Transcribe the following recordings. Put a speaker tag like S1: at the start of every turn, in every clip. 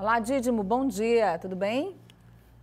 S1: Olá, Dídimo, bom dia, tudo bem?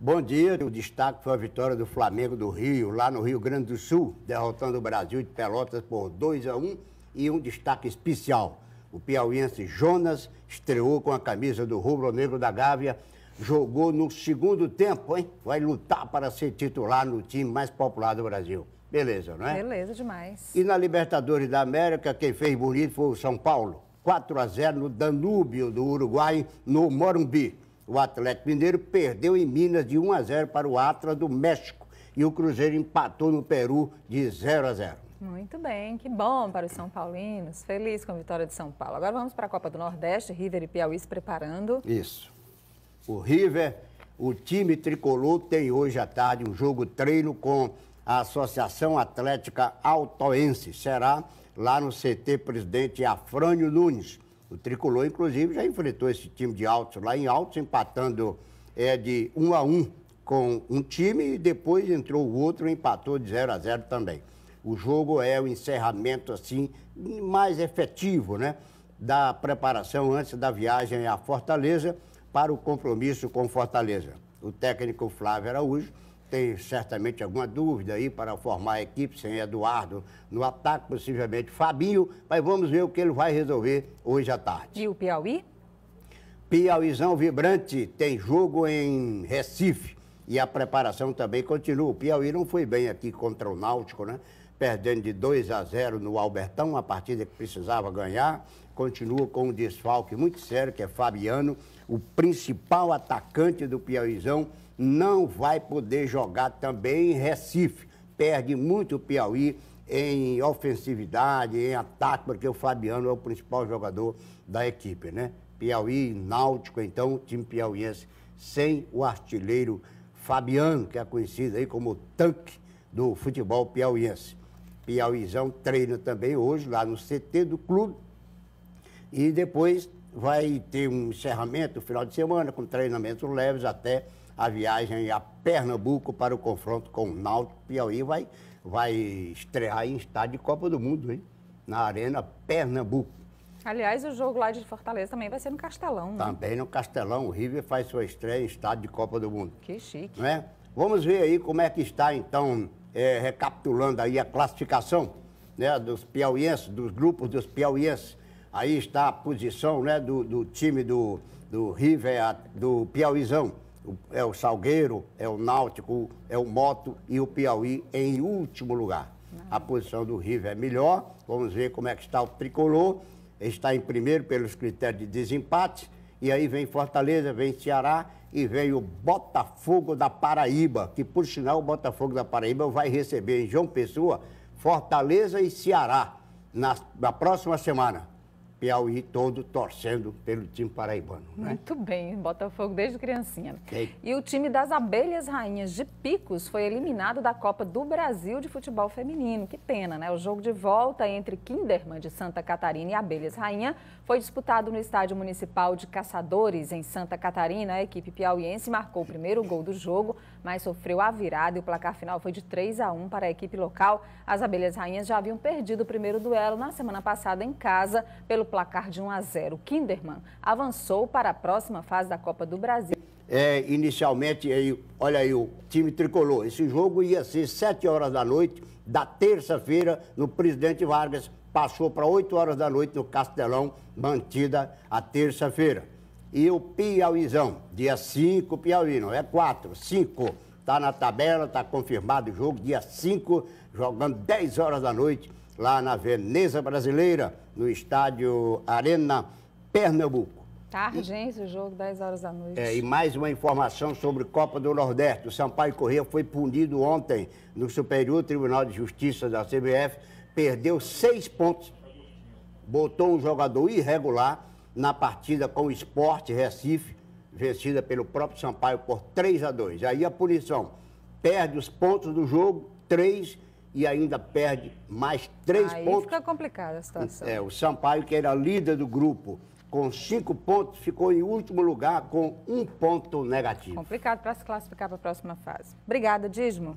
S2: Bom dia, o destaque foi a vitória do Flamengo do Rio, lá no Rio Grande do Sul, derrotando o Brasil de Pelotas por 2 a 1 e um destaque especial. O piauiense Jonas estreou com a camisa do Rubro Negro da Gávea, jogou no segundo tempo, hein? Vai lutar para ser titular no time mais popular do Brasil. Beleza, não é?
S1: Beleza demais.
S2: E na Libertadores da América, quem fez bonito foi o São Paulo 4 a 0 no Danúbio do Uruguai, no Morumbi. O Atlético Mineiro perdeu em Minas de 1 a 0 para o Atlas do México e o Cruzeiro empatou no Peru de 0 a 0.
S1: Muito bem, que bom para os São Paulinos. Feliz com a vitória de São Paulo. Agora vamos para a Copa do Nordeste, River e Piauí se preparando.
S2: Isso. O River, o time tricolor, tem hoje à tarde um jogo treino com a Associação Atlética Altoense. Será lá no CT Presidente Afrânio Nunes. O Tricolor, inclusive, já enfrentou esse time de altos lá em altos, empatando é, de 1 um a 1 um com um time e depois entrou o outro e empatou de 0 a 0 também. O jogo é o encerramento assim mais efetivo, né, da preparação antes da viagem à Fortaleza para o compromisso com Fortaleza. O técnico Flávio Araújo tem certamente alguma dúvida aí para formar a equipe sem Eduardo no ataque, possivelmente Fabinho, mas vamos ver o que ele vai resolver hoje à tarde.
S1: E o Piauí?
S2: Piauizão vibrante, tem jogo em Recife e a preparação também continua. O Piauí não foi bem aqui contra o Náutico, né? Perdendo de 2 a 0 no Albertão, uma partida que precisava ganhar. Continua com um desfalque muito sério, que é Fabiano, o principal atacante do Piauizão não vai poder jogar também em Recife. Perde muito o Piauí em ofensividade, em ataque, porque o Fabiano é o principal jogador da equipe, né? Piauí, Náutico, então, o time piauiense sem o artilheiro Fabiano, que é conhecido aí como o tanque do futebol piauiense. Piauizão treina também hoje lá no CT do clube e depois vai ter um encerramento no final de semana com treinamentos leves até a viagem a Pernambuco para o confronto com o Náutico Piauí. Vai, vai estrear em estádio de Copa do Mundo, hein? Na Arena Pernambuco.
S1: Aliás, o jogo lá de Fortaleza também vai ser no Castelão. Né?
S2: Também no Castelão. O River faz sua estreia em estádio de Copa do Mundo. Que chique. né Vamos ver aí como é que está, então, é, recapitulando aí a classificação né, dos piauienses, dos grupos dos piauienses. Aí está a posição né, do, do time do, do River, do Piauizão. É o Salgueiro, é o Náutico, é o Moto e o Piauí em último lugar. A posição do River é melhor. Vamos ver como é que está o tricolor. Está em primeiro pelos critérios de desempate. E aí vem Fortaleza, vem Ceará e vem o Botafogo da Paraíba, que por sinal o Botafogo da Paraíba vai receber em João Pessoa, Fortaleza e Ceará na, na próxima semana. Piauí todo torcendo pelo time paraibano. Né?
S1: Muito bem, Botafogo desde criancinha. E o time das Abelhas Rainhas de Picos foi eliminado da Copa do Brasil de Futebol Feminino. Que pena, né? O jogo de volta entre Kinderman de Santa Catarina e Abelhas Rainha foi disputado no Estádio Municipal de Caçadores, em Santa Catarina. A equipe piauiense marcou o primeiro gol do jogo mas sofreu a virada e o placar final foi de 3 a 1 para a equipe local. As Abelhas Rainhas já haviam perdido o primeiro duelo na semana passada em casa pelo placar de 1 a 0. Kinderman avançou para a próxima fase da Copa do Brasil.
S2: É, inicialmente, aí, olha aí, o time tricolor. Esse jogo ia ser 7 horas da noite, da terça-feira, no presidente Vargas. Passou para 8 horas da noite no Castelão, mantida a terça-feira e o Piauizão. Dia 5, Piauí, não é 4, 5. Tá na tabela, tá confirmado o jogo, dia 5, jogando 10 horas da noite, lá na Veneza Brasileira, no estádio Arena Pernambuco.
S1: Tarde, hein, esse jogo, 10 horas da noite. É, e
S2: mais uma informação sobre Copa do Nordeste. O Sampaio Corrêa foi punido ontem no Superior Tribunal de Justiça da CBF, perdeu seis pontos, botou um jogador irregular na partida com o Esporte Recife, vencida pelo próprio Sampaio por 3 a 2. Aí a punição perde os pontos do jogo, 3 e ainda perde mais 3 Aí pontos. fica
S1: complicada a situação.
S2: É, o Sampaio, que era líder do grupo, com cinco pontos, ficou em último lugar com um ponto negativo.
S1: Complicado para se classificar para a próxima fase. Obrigada, Dismo.